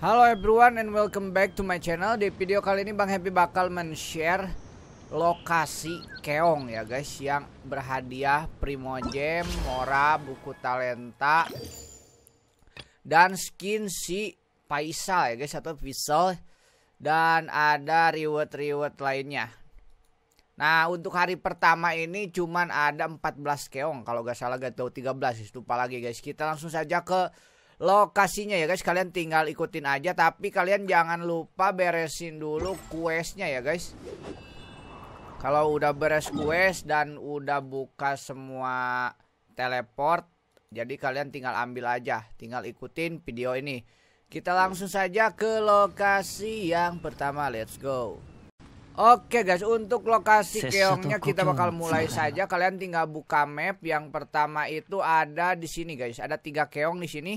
Halo everyone and welcome back to my channel Di video kali ini Bang Happy bakal men-share lokasi keong ya guys Yang berhadiah Primogem, Mora, buku talenta Dan skin si Paisal ya guys atau Visel Dan ada reward-reward lainnya Nah untuk hari pertama ini cuman ada 14 keong Kalau gak salah gak tau 13 lupa lagi guys Kita langsung saja ke lokasinya ya guys. Kalian tinggal ikutin aja tapi kalian jangan lupa beresin dulu questnya ya guys. Kalau udah beres quest dan udah buka semua teleport jadi kalian tinggal ambil aja, tinggal ikutin video ini. Kita langsung saja ke lokasi yang pertama. Let's go. Oke guys, untuk lokasi keongnya kita bakal mulai saja. Kalian tinggal buka map. Yang pertama itu ada di sini guys. Ada tiga keong di sini.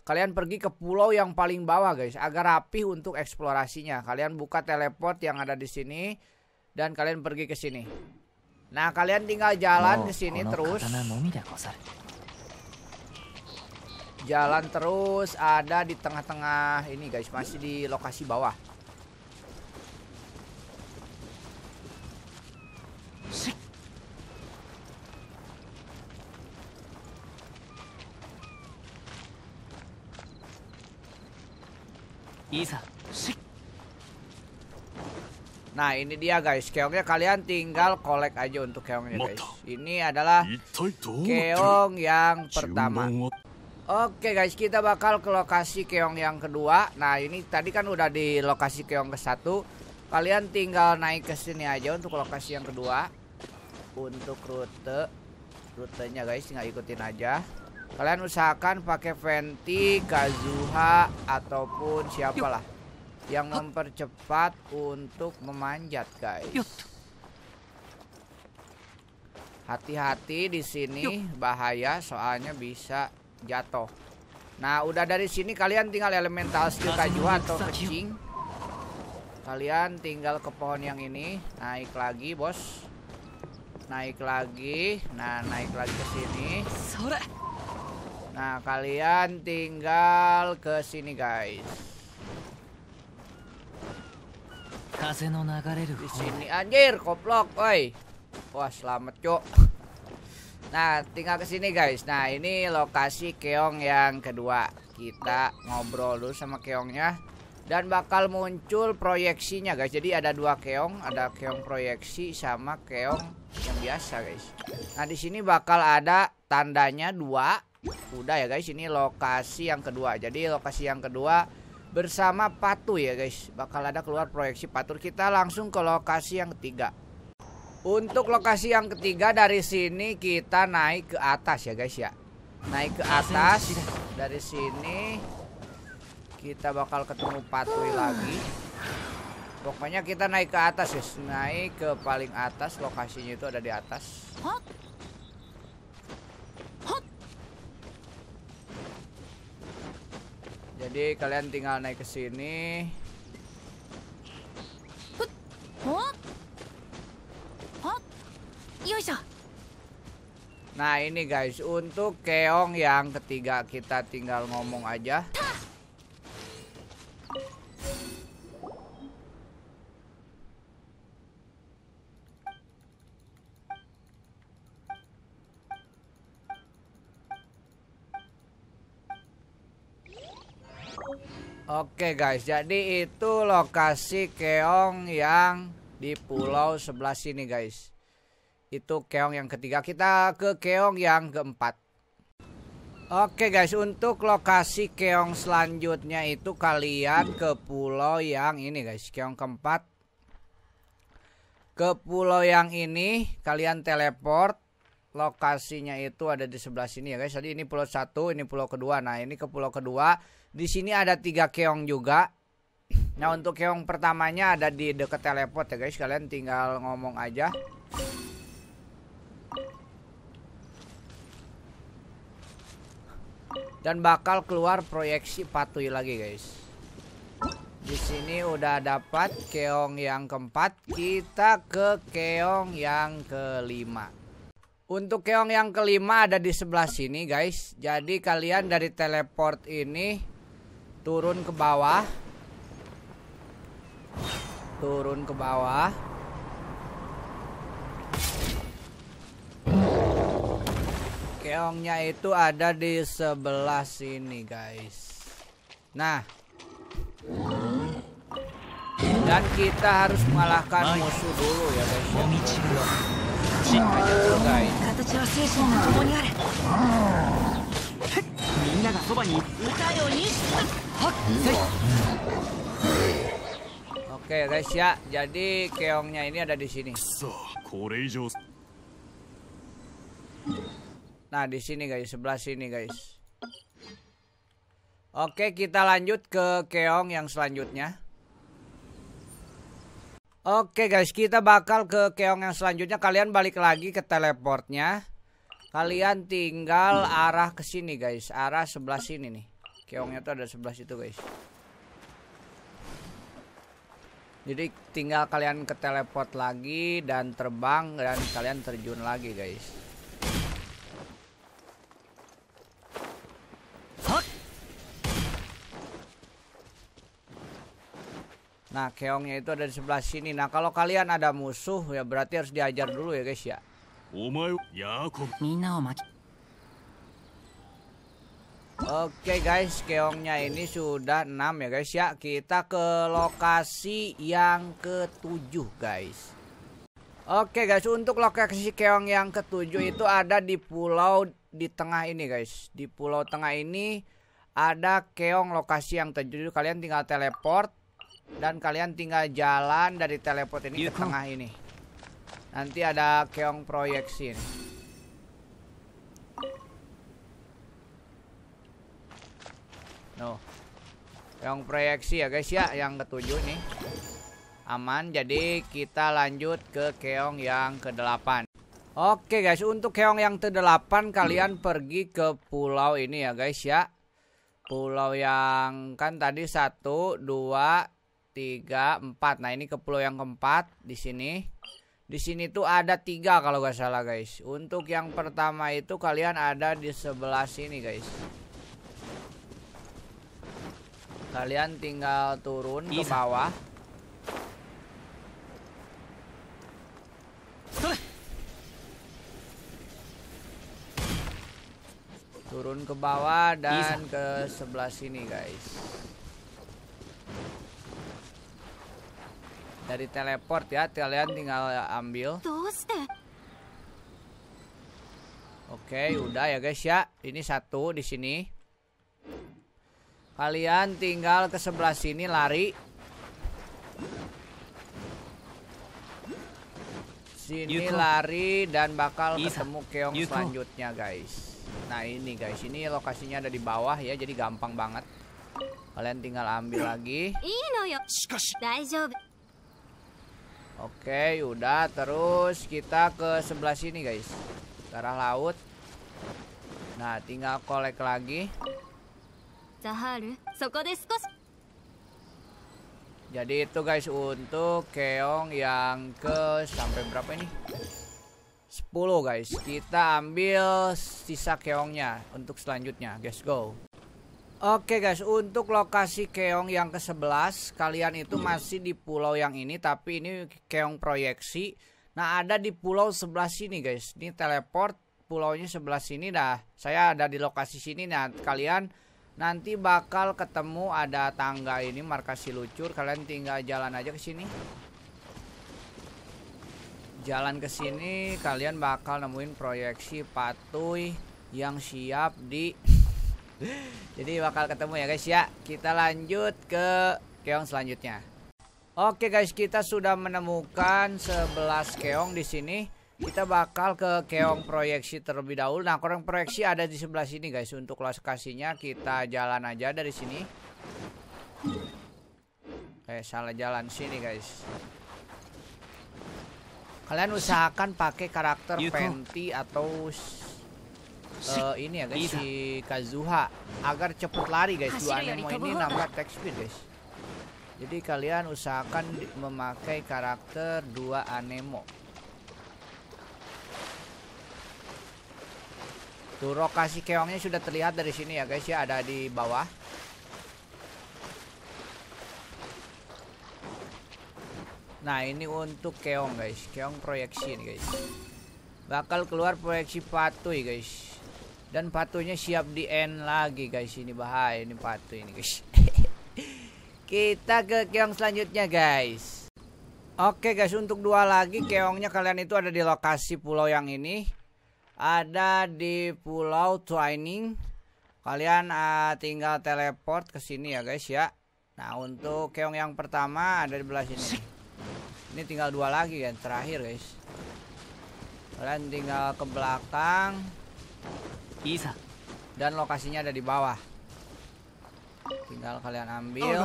Kalian pergi ke pulau yang paling bawah guys agar rapi untuk eksplorasinya. Kalian buka teleport yang ada di sini dan kalian pergi ke sini. Nah, kalian tinggal jalan ke oh, sini terus. Jalan terus ada di tengah-tengah ini guys, masih di lokasi bawah. Nah ini dia guys, keongnya kalian tinggal kolek aja untuk keongnya guys. Ini adalah keong yang pertama. Oke guys, kita bakal ke lokasi keong yang kedua. Nah ini tadi kan udah di lokasi keong ke satu. Kalian tinggal naik ke sini aja untuk lokasi yang kedua. Untuk rute, rutenya guys tinggal ikutin aja. Kalian usahakan pakai Venti, Kazuha ataupun siapalah yang mempercepat untuk memanjat, guys. Hati-hati di sini bahaya soalnya bisa jatuh. Nah, udah dari sini kalian tinggal elemental skill Kazuha atau kecing. Kalian tinggal ke pohon yang ini, naik lagi, Bos naik lagi nah naik lagi ke sini Nah, kalian tinggal ke sini, guys. Di sini anjir, koplok, woi, Wah, selamat, Cok. Nah, tinggal ke sini, guys. Nah, ini lokasi keong yang kedua. Kita ngobrol dulu sama keongnya dan bakal muncul proyeksinya, guys. Jadi ada dua keong, ada keong proyeksi sama keong yang biasa, guys. Nah, di sini bakal ada tandanya dua Udah ya guys, ini lokasi yang kedua. Jadi lokasi yang kedua bersama Patu ya guys. Bakal ada keluar proyeksi Patu Kita langsung ke lokasi yang ketiga. Untuk lokasi yang ketiga dari sini kita naik ke atas ya guys ya. Naik ke atas dari sini kita bakal ketemu Patu lagi. Pokoknya kita naik ke atas guys. Naik ke paling atas lokasinya itu ada di atas. Jadi kalian tinggal naik ke sini. Nah ini guys, untuk keong yang ketiga kita tinggal ngomong aja. Oke guys, jadi itu lokasi keong yang di pulau sebelah sini guys. Itu keong yang ketiga. Kita ke keong yang keempat. Oke guys, untuk lokasi keong selanjutnya itu kalian ke pulau yang ini guys, keong keempat. Ke pulau yang ini kalian teleport. Lokasinya itu ada di sebelah sini ya guys. Jadi ini pulau satu, ini pulau kedua. Nah, ini ke pulau kedua di sini ada tiga keong juga. Nah untuk keong pertamanya ada di deket teleport ya guys. Kalian tinggal ngomong aja. Dan bakal keluar proyeksi patui lagi guys. Di sini udah dapat keong yang keempat. Kita ke keong yang kelima. Untuk keong yang kelima ada di sebelah sini guys. Jadi kalian dari teleport ini turun ke bawah turun ke bawah keongnya itu ada di sebelah sini guys nah dan kita harus mengalahkan musuh dulu ya guys ya. Guys. Oke guys ya, jadi keongnya ini ada di sini. Nah di sini guys, sebelah sini guys. Oke kita lanjut ke keong yang selanjutnya. Oke guys, kita bakal ke keong yang selanjutnya. Kalian balik lagi ke teleportnya. Kalian tinggal hmm. arah ke sini guys, arah sebelah sini nih. Keongnya tuh ada sebelah situ guys. Jadi tinggal kalian ke teleport lagi dan terbang dan kalian terjun lagi guys. Nah, keongnya itu ada di sebelah sini. Nah, kalau kalian ada musuh ya berarti harus diajar dulu ya guys ya. Oke guys, keongnya ini sudah 6 ya guys ya. Kita ke lokasi yang ketujuh guys. Oke guys, untuk lokasi keong yang ketujuh itu ada di pulau di tengah ini guys. Di pulau tengah ini ada keong lokasi yang ketujuh. Kalian tinggal teleport dan kalian tinggal jalan dari teleport ini ke tengah ini. Nanti ada keong proyeksi nih. No. Keong proyeksi ya guys ya yang ketujuh nih. Aman, jadi kita lanjut ke keong yang ke delapan Oke guys, untuk keong yang ke delapan kalian iya. pergi ke pulau ini ya guys ya. Pulau yang kan tadi satu dua tiga empat, Nah, ini ke pulau yang keempat di sini. Di sini tuh ada tiga kalau gak salah guys. Untuk yang pertama itu kalian ada di sebelah sini guys. Kalian tinggal turun ke bawah. Turun ke bawah dan ke sebelah sini guys. dari teleport ya kalian tinggal ambil oke udah ya guys ya ini satu di sini kalian tinggal ke sebelah sini lari sini lari dan bakal ketemu keong selanjutnya guys nah ini guys ini lokasinya ada di bawah ya jadi gampang banget kalian tinggal ambil lagi Oke, udah terus kita ke sebelah sini, guys. Ke arah laut. Nah, tinggal kolek lagi. Jadi itu guys untuk keong yang ke sampai berapa ini? 10 guys. Kita ambil sisa keongnya untuk selanjutnya. Guys, go. Oke guys, untuk lokasi keong yang ke-11 kalian itu hmm. masih di pulau yang ini tapi ini keong proyeksi. Nah, ada di pulau sebelah sini guys. Ini teleport pulaunya sebelah sini dah. Saya ada di lokasi sini nah kalian nanti bakal ketemu ada tangga ini markas lucur. Kalian tinggal jalan aja ke sini. Jalan ke sini kalian bakal nemuin proyeksi patuy yang siap di Jadi bakal ketemu ya guys ya. Kita lanjut ke keong selanjutnya. Oke guys, kita sudah menemukan 11 keong di sini. Kita bakal ke keong proyeksi terlebih dahulu. Nah, keong proyeksi ada di sebelah sini guys. Untuk lokasinya kita jalan aja dari sini. Oke, salah jalan sini guys. Kalian usahakan pakai karakter Penti atau uh, ini ya guys si Kazuha agar cepat lari guys dua anemo ini nambah attack speed guys jadi kalian usahakan memakai karakter dua anemo tuh lokasi keongnya sudah terlihat dari sini ya guys ya ada di bawah nah ini untuk keong guys keong proyeksi nih guys bakal keluar proyeksi patuh guys dan patunya siap di end lagi guys ini bahaya ini patu ini guys kita ke keong selanjutnya guys oke guys untuk dua lagi keongnya kalian itu ada di lokasi pulau yang ini ada di pulau twining kalian uh, tinggal teleport ke sini ya guys ya nah untuk keong yang pertama ada di belah sini ini tinggal dua lagi kan terakhir guys kalian tinggal ke belakang bisa. Dan lokasinya ada di bawah. Tinggal kalian ambil.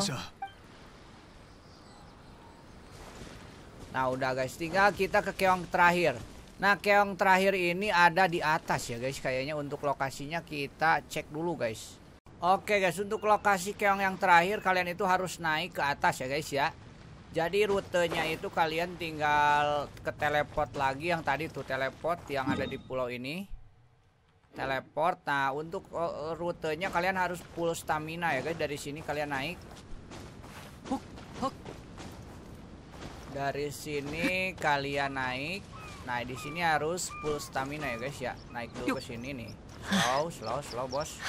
Nah, udah guys, tinggal kita ke keong terakhir. Nah, keong terakhir ini ada di atas ya guys. Kayaknya untuk lokasinya kita cek dulu guys. Oke guys, untuk lokasi keong yang terakhir kalian itu harus naik ke atas ya guys ya. Jadi rutenya itu kalian tinggal ke teleport lagi yang tadi tuh teleport yang ada di pulau ini teleport. Nah, untuk eh, rutenya kalian harus full stamina ya, guys. Dari sini kalian naik. Huk, Dari sini kalian naik. Nah, di sini harus full stamina ya, guys ya. Naik dulu ke sini nih. Slow, slow, slow, Bos.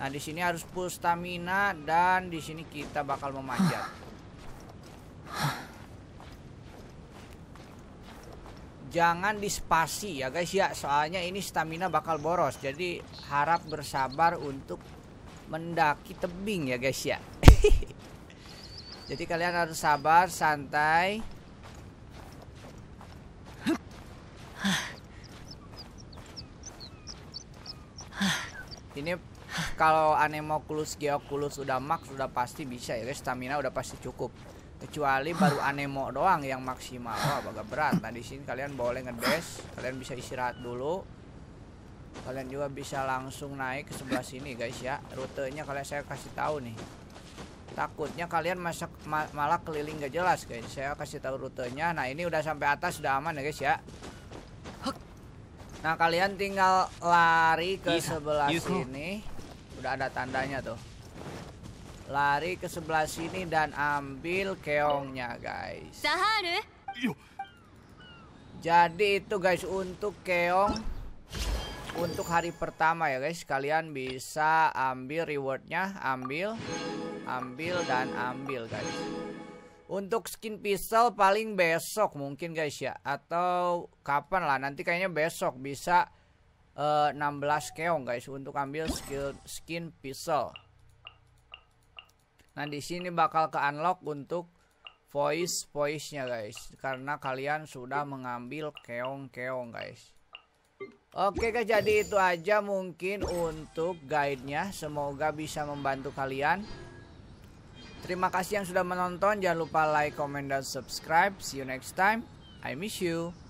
Nah, di sini harus full stamina dan di sini kita bakal memanjat. jangan dispasi ya guys ya soalnya ini stamina bakal boros jadi harap bersabar untuk mendaki tebing ya guys ya jadi kalian harus sabar santai ini kalau anemoculus geoculus udah max udah pasti bisa ya guys stamina udah pasti cukup kecuali baru anemo doang yang maksimal wah agak berat nah di sini kalian boleh ngedes kalian bisa istirahat dulu kalian juga bisa langsung naik ke sebelah sini guys ya rutenya kalian saya kasih tahu nih takutnya kalian masak ma malah keliling gak jelas guys saya kasih tahu rutenya nah ini udah sampai atas udah aman ya guys ya nah kalian tinggal lari ke iya, sebelah iya, sini udah ada tandanya tuh Lari ke sebelah sini dan ambil keongnya, guys. Eh. Jadi itu guys untuk keong untuk hari pertama ya guys, kalian bisa ambil rewardnya, ambil, ambil dan ambil guys. Untuk skin pistol paling besok mungkin guys ya atau kapan lah nanti kayaknya besok bisa uh, eh, 16 keong guys untuk ambil skill skin pistol. Nah, di sini bakal ke unlock untuk voice voice-nya, guys. Karena kalian sudah mengambil keong-keong, guys. Oke, guys, jadi itu aja mungkin untuk guide-nya. Semoga bisa membantu kalian. Terima kasih yang sudah menonton. Jangan lupa like, comment, dan subscribe. See you next time. I miss you.